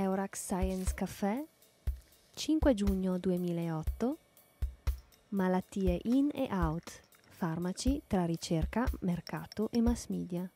Eurax Science Café 5 giugno 2008 Malattie in e out, farmaci tra ricerca, mercato e mass media.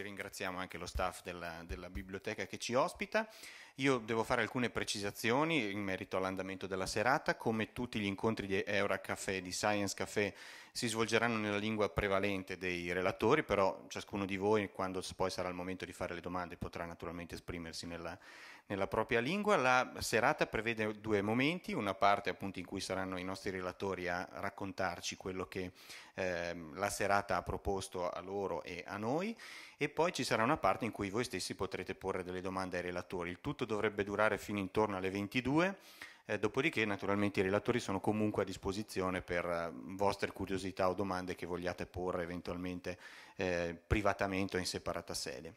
cui ringraziamo anche lo staff della, della biblioteca che ci ospita. Io devo fare alcune precisazioni in merito all'andamento della serata. Come tutti gli incontri di Eura Euracafè, di Science Café, si svolgeranno nella lingua prevalente dei relatori, però ciascuno di voi, quando poi sarà il momento di fare le domande, potrà naturalmente esprimersi nella, nella propria lingua. La serata prevede due momenti, una parte appunto in cui saranno i nostri relatori a raccontarci quello che eh, la serata ha proposto a loro e a noi e poi ci sarà una parte in cui voi stessi potrete porre delle domande ai relatori. Il tutto dovrebbe durare fino intorno alle 22. Eh, dopodiché, naturalmente, i relatori sono comunque a disposizione per eh, vostre curiosità o domande che vogliate porre eventualmente eh, privatamente o in separata sede.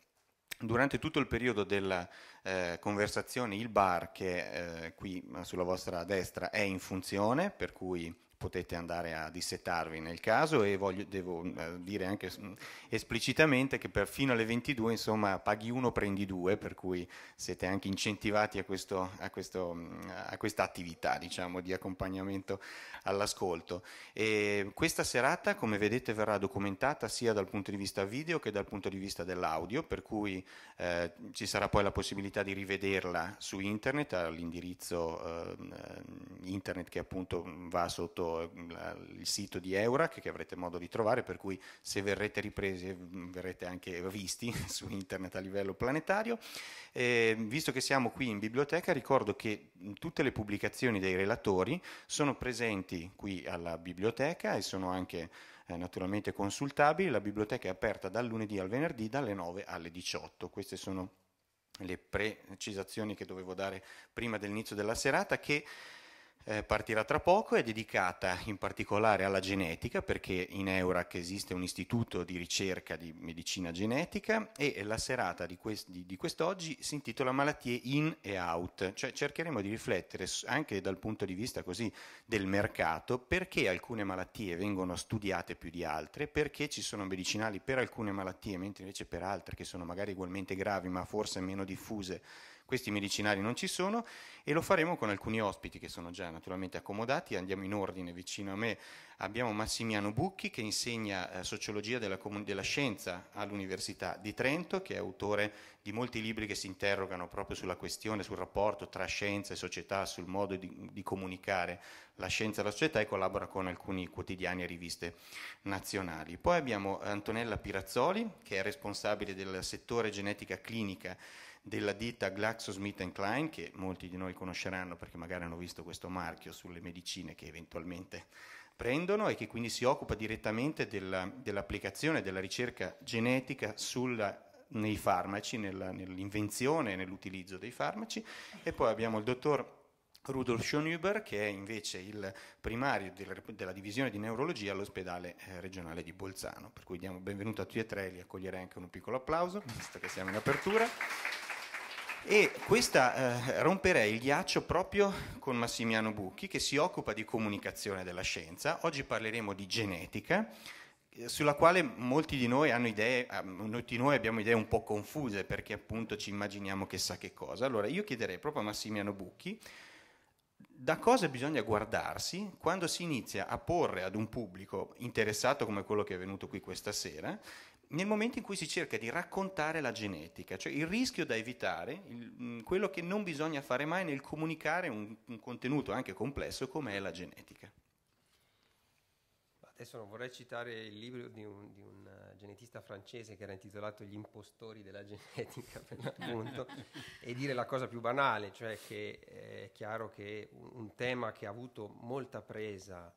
Durante tutto il periodo della eh, conversazione il bar che eh, qui sulla vostra destra è in funzione, per cui potete andare a dissetarvi nel caso e voglio, devo eh, dire anche mm, esplicitamente che per fino alle 22 insomma paghi uno prendi due per cui siete anche incentivati a, questo, a, questo, mm, a questa attività diciamo di accompagnamento all'ascolto e questa serata come vedete verrà documentata sia dal punto di vista video che dal punto di vista dell'audio per cui eh, ci sarà poi la possibilità di rivederla su internet all'indirizzo eh, mm, internet che appunto va sotto il sito di Eurac che avrete modo di trovare, per cui se verrete ripresi verrete anche visti su internet a livello planetario. Eh, visto che siamo qui in biblioteca, ricordo che tutte le pubblicazioni dei relatori sono presenti qui alla biblioteca e sono anche eh, naturalmente consultabili. La biblioteca è aperta dal lunedì al venerdì dalle 9 alle 18. Queste sono le precisazioni che dovevo dare prima dell'inizio della serata che eh, partirà tra poco, è dedicata in particolare alla genetica perché in Eurac esiste un istituto di ricerca di medicina genetica e la serata di, quest- di, di quest'oggi si intitola Malattie in e out, cioè cercheremo di riflettere anche dal punto di vista così del mercato perché alcune malattie vengono studiate più di altre, perché ci sono medicinali per alcune malattie mentre invece per altre che sono magari ugualmente gravi ma forse meno diffuse questi medicinali non ci sono e lo faremo con alcuni ospiti che sono già naturalmente accomodati, andiamo in ordine vicino a me. Abbiamo Massimiano Bucchi che insegna eh, sociologia della, della scienza all'Università di Trento, che è autore di molti libri che si interrogano proprio sulla questione, sul rapporto tra scienza e società, sul modo di, di comunicare la scienza e la società e collabora con alcuni quotidiani e riviste nazionali. Poi abbiamo Antonella Pirazzoli che è responsabile del settore genetica clinica della ditta GlaxoSmithKline, che molti di noi conosceranno perché magari hanno visto questo marchio sulle medicine che eventualmente prendono e che quindi si occupa direttamente della, dell'applicazione della ricerca genetica sulla nei farmaci, nella, nell'invenzione e nell'utilizzo dei farmaci. E poi abbiamo il dottor Rudolf Schönhuber, che è invece il primario del, della divisione di neurologia all'ospedale eh, regionale di Bolzano. Per cui diamo benvenuto a tutti e tre, li accoglierei anche un piccolo applauso, visto che siamo in apertura. E questa eh, romperei il ghiaccio proprio con Massimiano Bucchi che si occupa di comunicazione della scienza. Oggi parleremo di genetica eh, sulla quale molti di noi hanno idee, ah, molti di noi abbiamo idee un po' confuse perché appunto ci immaginiamo chissà che cosa. Allora io chiederei proprio a Massimiano Bucchi da cosa bisogna guardarsi quando si inizia a porre ad un pubblico interessato come quello che è venuto qui questa sera nel momento in cui si cerca di raccontare la genetica, cioè il rischio da evitare, il, mm, quello che non bisogna fare mai nel comunicare un, un contenuto anche complesso come è la genetica. Adesso non vorrei citare il libro di un, di un, eh, genetista francese che era intitolato Gli impostori della genetica, per l'appunto, e dire la cosa più banale, cioè che eh, è chiaro che un, un tema che ha avuto molta presa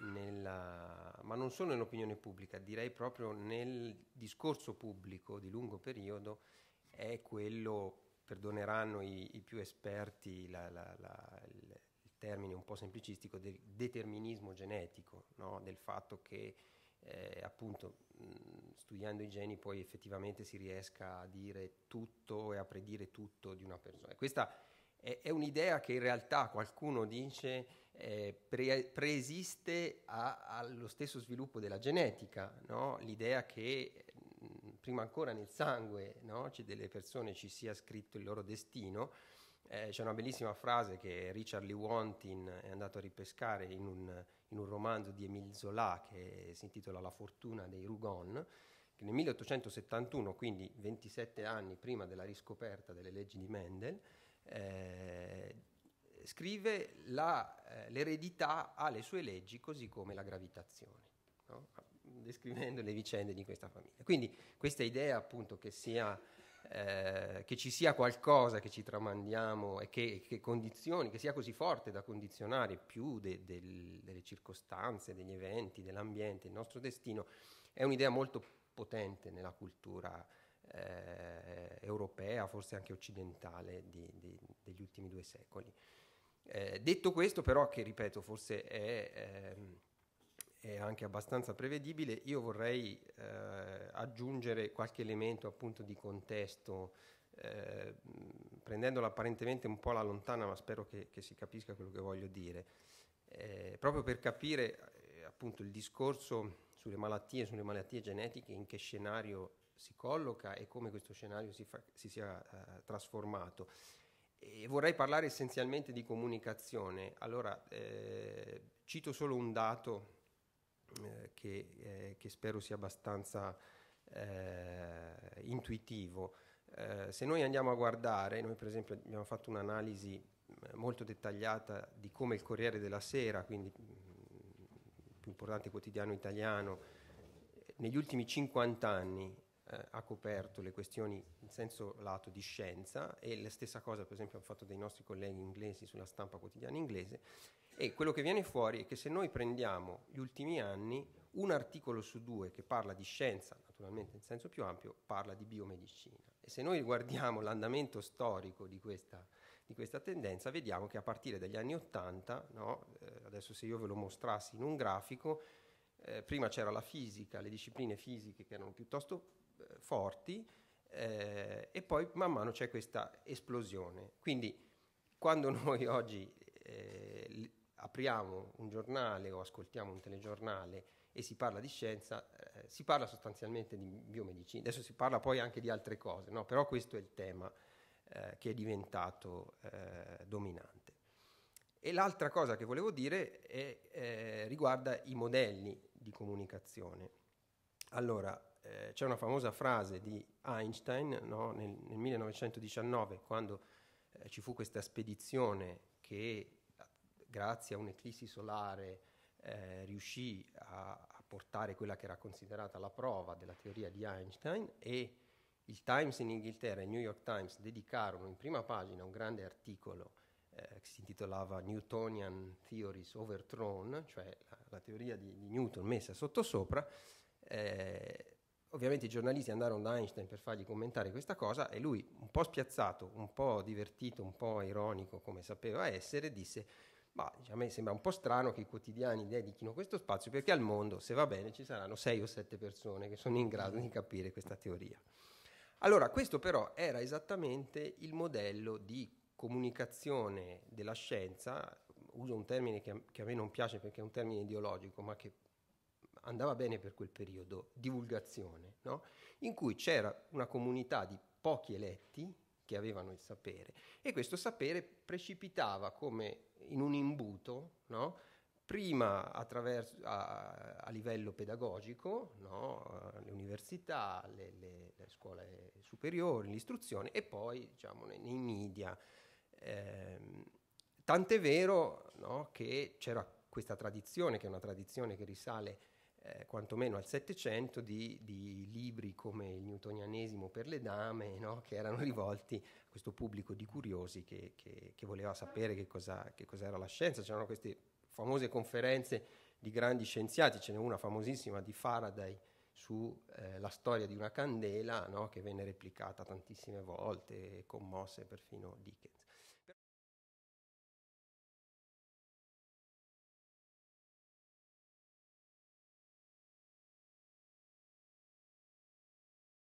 nella, ma non solo nell'opinione pubblica, direi proprio nel discorso pubblico di lungo periodo, è quello, perdoneranno i, i più esperti la, la, la, il, il, termine un po' semplicistico, del determinismo genetico, no? del fatto che eh, appunto studiando i geni poi effettivamente si riesca a dire tutto e a predire tutto di una persona. Questa è un'idea che in realtà qualcuno dice eh, pre- preesiste a, allo stesso sviluppo della genetica, no? l'idea che mh, mm, prima ancora nel sangue no? delle persone ci sia scritto il loro destino. Eh, c'è una bellissima frase che Richard Lewontin è andato a ripescare in un, in un romanzo di Émile Zola che si intitola La fortuna dei Rougon, che nel 1871, quindi 27 anni prima della riscoperta delle leggi di Mendel, eh, scrive la, eh, l'eredità ha le sue leggi così come la gravitazione, no? descrivendo le vicende di questa famiglia. Quindi questa idea appunto che, sia, eh, che ci sia qualcosa che ci tramandiamo e che, che, condizioni, che sia così forte da condizionare più de, del, delle circostanze, degli eventi, dell'ambiente, il nostro destino, è un'idea molto potente nella cultura eh, europea, forse anche occidentale di, di, degli ultimi due secoli. Eh, detto questo, però, che ripeto, forse è, ehm, è anche abbastanza prevedibile, io vorrei eh, aggiungere qualche elemento appunto di contesto, eh, prendendolo apparentemente un po' alla lontana, ma spero che, che si capisca quello che voglio dire. Eh, proprio per capire eh, appunto il discorso sulle malattie, sulle malattie genetiche, in che scenario si colloca e come questo scenario si, fa, si sia uh, trasformato. E vorrei parlare essenzialmente di comunicazione. Allora, eh, cito solo un dato eh, che, eh, che, spero sia abbastanza eh, intuitivo. Eh, se noi andiamo a guardare, noi per esempio abbiamo fatto un'analisi molto dettagliata di come il Corriere della Sera, quindi il mm, più importante quotidiano italiano, negli ultimi 50 anni eh, ha coperto le questioni in senso lato di scienza e la stessa cosa per esempio hanno fatto dei nostri colleghi inglesi sulla stampa quotidiana inglese e quello che viene fuori è che se noi prendiamo gli ultimi anni un articolo su due che parla di scienza, naturalmente in senso più ampio, parla di biomedicina e se noi guardiamo l'andamento storico di questa, di questa tendenza vediamo che a partire dagli anni 80, no, eh, adesso se io ve lo mostrassi in un grafico, eh, prima c'era la fisica, le discipline fisiche che erano piuttosto forti eh, e poi man mano c'è questa esplosione. Quindi quando noi oggi eh, apriamo un giornale o ascoltiamo un telegiornale e si parla di scienza, eh, si parla sostanzialmente di biomedicina, adesso si parla poi anche di altre cose, no? però questo è il tema eh, che è diventato eh, dominante. E l'altra cosa che volevo dire è, eh, riguarda i modelli di comunicazione. Allora, eh, c'è una famosa frase di Einstein no? nel, nel, 1919, quando eh, ci fu questa spedizione che grazie a un'eclissi solare eh, riuscì a, a, portare quella che era considerata la prova della teoria di Einstein e il Times in Inghilterra e il New York Times dedicarono in prima pagina un grande articolo eh, che si intitolava Newtonian Theories Overthrown, cioè la, la teoria di, di, Newton messa sottosopra, eh, ovviamente i giornalisti andarono da Einstein per fargli commentare questa cosa e lui, un po' spiazzato, un po' divertito, un po' ironico come sapeva essere, disse ma a me sembra un po' strano che i quotidiani dedichino questo spazio perché al mondo, se va bene, ci saranno sei o sette persone che sono in grado di capire questa teoria. Allora, questo però era esattamente il modello di comunicazione della scienza, uso un termine che a, me non piace perché è un termine ideologico, ma che andava bene per quel periodo, divulgazione, no? in cui c'era una comunità di pochi eletti che avevano il sapere e questo sapere precipitava come in un imbuto, no? prima attraverso, a, a, livello pedagogico, no? le università, le, le, le, scuole superiori, l'istruzione e poi diciamo, nei, nei media. Eh, tant'è vero no? che c'era questa tradizione, che è una tradizione che risale eh, quantomeno al Settecento, di, di, libri come il Newtonianesimo per le dame, no? che erano rivolti a questo pubblico di curiosi che, che, che voleva sapere che, cosa, che cos'era la scienza. C'erano queste famose conferenze di grandi scienziati, ce n'è una famosissima di Faraday sulla eh, storia di una candela no? che venne replicata tantissime volte commosse perfino Dickens.